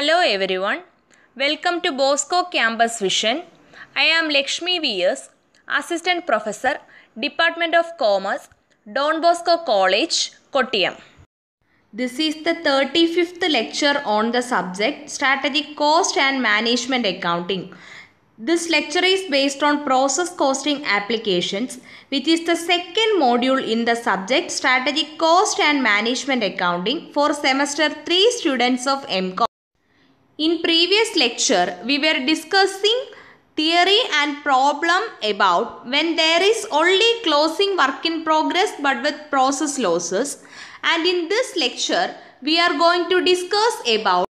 Hello everyone. Welcome to Bosco Campus Vision. I am Lakshmi V.S., Assistant Professor, Department of Commerce, Don Bosco College, Kottayam. This is the 35th lecture on the subject Strategic Cost and Management Accounting. This lecture is based on process costing applications, which is the second module in the subject Strategic Cost and Management Accounting for semester 3 students of MCOM. In previous lecture, we were discussing theory and problem about when there is only closing work in progress but with process losses. And in this lecture, we are going to discuss about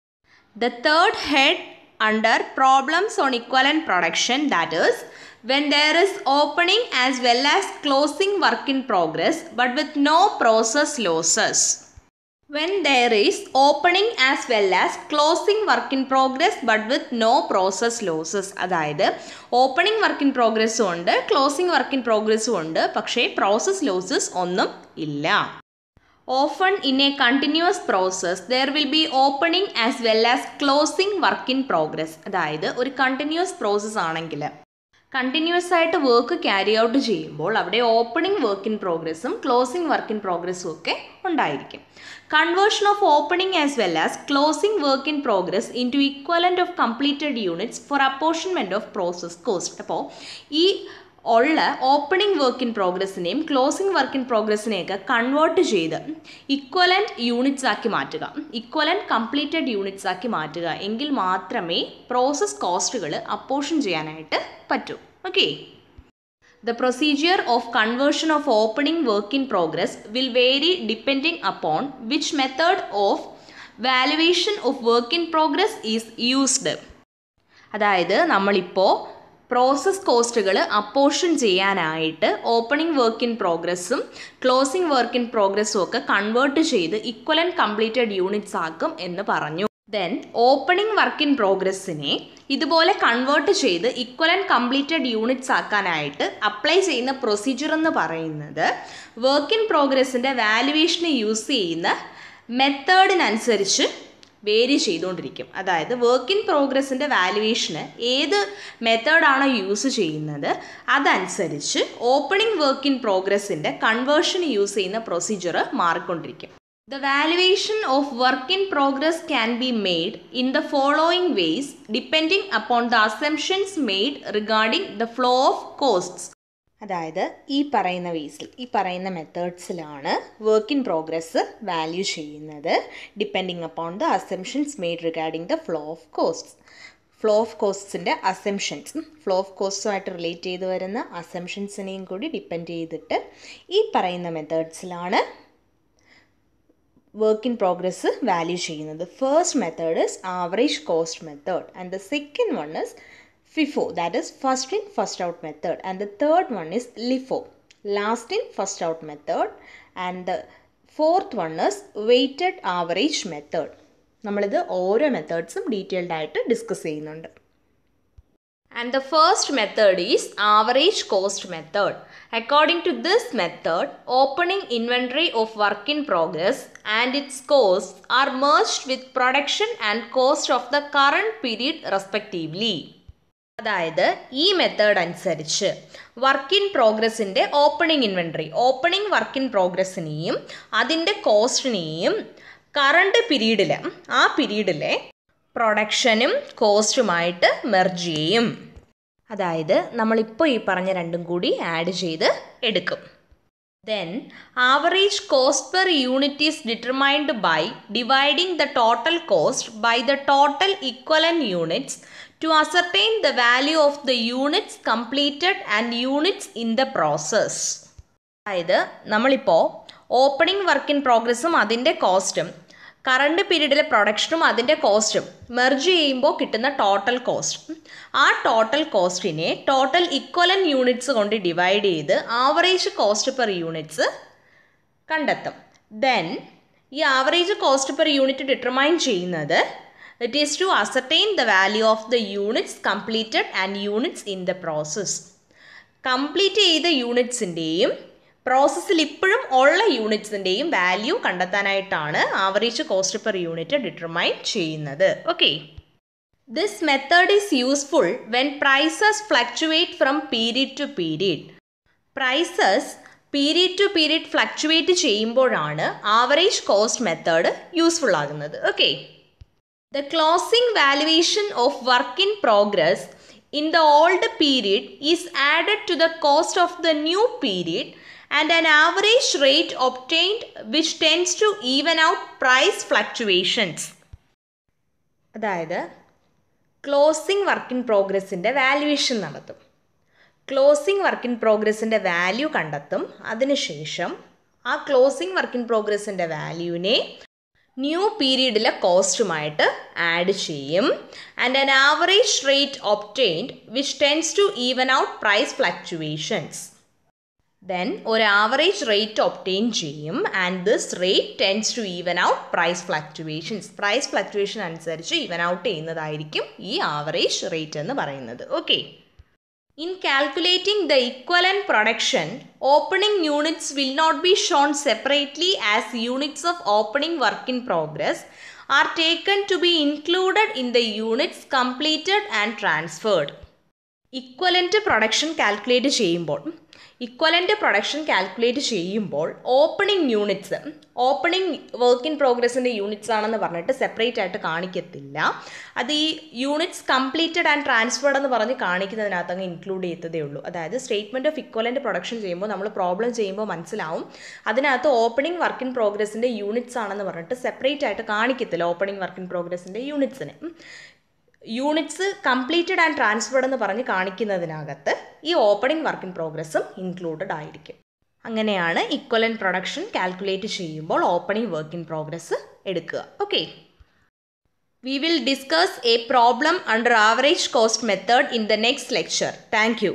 the third head under problems on equivalent production that is when there is opening as well as closing work in progress but with no process losses. When there is opening as well as closing work in progress but with no process losses അതായത് opening work in പ്രോഗ്രസ്സും ഉണ്ട് closing work in പ്രോഗ്രസ്സും ഉണ്ട് പക്ഷേ process losses ഒന്നും ഇല്ല often in a continuous process there will be opening as well as closing work in progress അതായത് ഒരു കണ്ടിന്യൂസ് പ്രോസസ്സ് ആണെങ്കിൽ കണ്ടിന്യൂസ് ആയിട്ട് വർക്ക് ക്യാരി ഔട്ട് ചെയ്യുമ്പോൾ അവിടെ ഓപ്പണിംഗ് വർക്ക് ഇൻ പ്രോഗ്രസ്സും ക്ലോസിംഗ് വർക്ക് ഇൻ പ്രോഗ്രസ്സും ഒക്കെ ഉണ്ടായിരിക്കും conversion of opening as well as closing work in progress into equivalent of completed units for apportionment of process cost അപ്പോൾ ഈ ഉള്ള opening work in പ്രോഗ്രസ്സിനെയും closing work in പ്രോഗ്രസ്സിനെയൊക്കെ convert ചെയ്ത് equivalent units ആക്കി മാറ്റുക ഇക്വലൻറ്റ് കംപ്ലീറ്റഡ് യൂണിറ്റ്സ് ആക്കി മാറ്റുക എങ്കിൽ മാത്രമേ പ്രോസസ് കോസ്റ്റുകൾ അപ്പോർഷൻ ചെയ്യാനായിട്ട് പറ്റൂ okay the procedure of conversion of opening work in progress will vary depending upon which method of valuation of work in progress is used അതായത് നമ്മളിപ്പോൾ പ്രോസസ് കോസ്റ്റുകൾ അപ്പോർഷൻ ചെയ്യാനായിട്ട് ഓപ്പണിംഗ് വർക്ക് ഇൻ പ്രോഗ്രസ്സും closing work in പ്രോഗ്രസ്സും ഒക്കെ convert ചെയ്ത് and completed units ആക്കും എന്ന് പറഞ്ഞു ദെൻ ഓപ്പണിംഗ് വർക്ക് ഇൻ പ്രോഗ്രസ്സിനെ ഇതുപോലെ കൺവേർട്ട് ചെയ്ത് ആൻഡ് കംപ്ലീറ്റഡ് യൂണിറ്റ്സ് ആക്കാനായിട്ട് അപ്ലൈ ചെയ്യുന്ന പ്രൊസീജിയർ എന്ന് പറയുന്നത് വർക്ക് ഇൻ പ്രോഗ്രസ്സിൻ്റെ വാലുവേഷന് യൂസ് ചെയ്യുന്ന മെത്തേഡിനനുസരിച്ച് വേരി ചെയ്തുകൊണ്ടിരിക്കും അതായത് വർക്ക് ഇൻ പ്രോഗ്രസിൻ്റെ വാല്യുവേഷന് ഏത് മെത്തേഡാണോ യൂസ് ചെയ്യുന്നത് അതനുസരിച്ച് ഓപ്പണിംഗ് വർക്ക് ഇൻ പ്രോഗ്രസിൻ്റെ കൺവേർഷൻ യൂസ് ചെയ്യുന്ന പ്രൊസീജിയർ മാറിക്കൊണ്ടിരിക്കും the valuation of work in progress can be made in the following ways depending upon the assumptions made regarding the flow of costs അതായത് ഈ പറയുന്ന വേസിൽ ഈ പറയുന്ന മെത്തേഡ്സിലാണ് വർക്ക് ഇൻ പ്രോഗ്രസ് വാല്യൂ ചെയ്യുന്നത് depending upon the assumptions made regarding the flow of costs flow of കോസ്റ്റ്സിൻ്റെ assumptions flow of കോസ്റ്റുമായിട്ട് റിലേറ്റ് ചെയ്ത് വരുന്ന അസംഷൻസിനെയും കൂടി ഡിപ്പെൻഡ് ചെയ്തിട്ട് ഈ പറയുന്ന മെത്തേഡ്സിലാണ് വർക്ക് ഇൻ പ്രോഗ്രസ് വാല്യൂ ചെയ്യുന്നത് first method is average cost method and the second one is FIFO that is first in first out method and the third one is LIFO last in first out method and the fourth one is weighted average method നമ്മളിത് ഓരോ മെത്തേഡ്സും detailed ആയിട്ട് discuss ചെയ്യുന്നുണ്ട് And the first method is average cost method. According to this method, opening inventory of work in progress and its costs are merged with production and cost of the current period respectively. അതായത് ഈ method അനുസരിച്ച് work in പ്രോഗ്രസിൻ്റെ opening inventory opening work in പ്രോഗ്രസിനെയും അതിൻ്റെ കോസ്റ്റിനെയും current പീരീഡിൽ ആ പീരീഡിലെ പ്രൊഡക്ഷനും കോസ്റ്റുമായിട്ട് merge ചെയ്യും അതായത് നമ്മളിപ്പോൾ ഈ പറഞ്ഞ രണ്ടും കൂടി ആഡ് ചെയ്ത് എടുക്കും Then average cost per unit is determined by dividing the total cost by the total equivalent units to ascertain the value of the units completed and units in the process. അതായത് നമ്മളിപ്പോൾ opening work in പ്രോഗ്രസ്സും അതിൻ്റെ കോസ്റ്റും current പീരീഡിലെ പ്രൊഡക്ഷനും അതിൻ്റെ കോസ്റ്റും merge ചെയ്യുമ്പോൾ കിട്ടുന്ന total cost ആ total കോസ്റ്റിനെ ടോട്ടൽ ഇക്വലൻ യൂണിറ്റ്സ് കൊണ്ട് ഡിവൈഡ് ചെയ്ത് ആവറേജ് കോസ്റ്റ് പെർ യൂണിറ്റ്സ് കണ്ടെത്തും ദെൻ ഈ average cost per unit determine ചെയ്യുന്നത് it is to ascertain the value of the units completed and units in the process complete ചെയ്ത യൂണിറ്റ്സിൻ്റെയും പ്രോസസ്സിൽ ഇപ്പോഴും ഉള്ള യൂണിറ്റ്സിൻ്റെയും വാല്യൂ കണ്ടെത്താനായിട്ടാണ് average cost per unit determine ചെയ്യുന്നത് okay this method is useful when prices fluctuate from period to period prices period to period fluctuate ചെയ്യുമ്പോഴാണ് average cost method useful ആകുന്നത് okay the closing valuation of work in progress in the old period is added to the cost of the new period and an average rate obtained which tends to even out price fluctuations അതായത് closing work in പ്രോഗ്രസിൻ്റെ valuation നടത്തും closing work in പ്രോഗ്രസിൻ്റെ value കണ്ടെത്തും അതിനുശേഷം ആ closing work in പ്രോഗ്രസിൻ്റെ വാല്യൂവിനെ new പീരീഡിലെ കോസ്റ്റുമായിട്ട് ആഡ് ചെയ്യും and an average rate obtained which tends to even out price fluctuations then ഒരു ആവറേജ് റേറ്റ് ഒപ്റ്റെയിൻ ചെയ്യും and this rate tends to even out price fluctuations price fluctuation അനുസരിച്ച് even out ചെയ്യുന്നതായിരിക്കും ഈ average rate എന്ന് പറയുന്നത് okay in calculating the and production opening units will not be shown separately as units of opening work in progress are taken to be included in the units completed and transferred equivalent production calculate ചെയ്യുമ്പോൾ equivalent production calculate ചെയ്യുമ്പോൾ opening units opening work in പ്രോഗ്രസിൻ്റെ units ആണെന്ന് പറഞ്ഞിട്ട് separate ആയിട്ട് കാണിക്കത്തില്ല അത് ഈ units completed and transferred എന്ന് പറഞ്ഞ് കാണിക്കുന്നതിനകത്ത് അങ്ങ് ഇൻക്ലൂഡ് ചെയ്തതേ ഉള്ളൂ അതായത് സ്റ്റേറ്റ്മെൻറ്റ് ഓഫ് ഇക്വലൻ്റ് പ്രൊഡക്ഷൻ ചെയ്യുമ്പോൾ നമ്മൾ പ്രോബ്ലം ചെയ്യുമ്പോൾ മനസ്സിലാവും അതിനകത്ത് ഓപ്പണിംഗ് വർക്ക് ഇൻ പ്രോഗ്രസിൻ്റെ യൂണിറ്റ്സ് ആണെന്ന് പറഞ്ഞിട്ട് സെപ്പറേറ്റ് ആയിട്ട് കാണിക്കത്തില്ല ഓപ്പണിംഗ് വർക്ക് ഇൻ പ്രോഗ്രസിൻ്റെ യൂണിറ്റ്സിന് യൂണിറ്റ്സ് കംപ്ലീറ്റഡ് ആൻഡ് ട്രാൻസ്ഫേർഡ് എന്ന് പറഞ്ഞ് കാണിക്കുന്നതിനകത്ത് ഈ ഓപ്പണിംഗ് വർക്ക് ഇൻ പ്രോഗ്രസ്സും ഇൻക്ലൂഡഡ് ആയിരിക്കും അങ്ങനെയാണ് ഇക്വലൻ പ്രൊഡക്ഷൻ കാൽക്കുലേറ്റ് ചെയ്യുമ്പോൾ ഓപ്പണിംഗ് വർക്ക് ഇൻ പ്രോഗ്രസ് എടുക്കുക okay we will discuss a problem under average cost method in the next lecture thank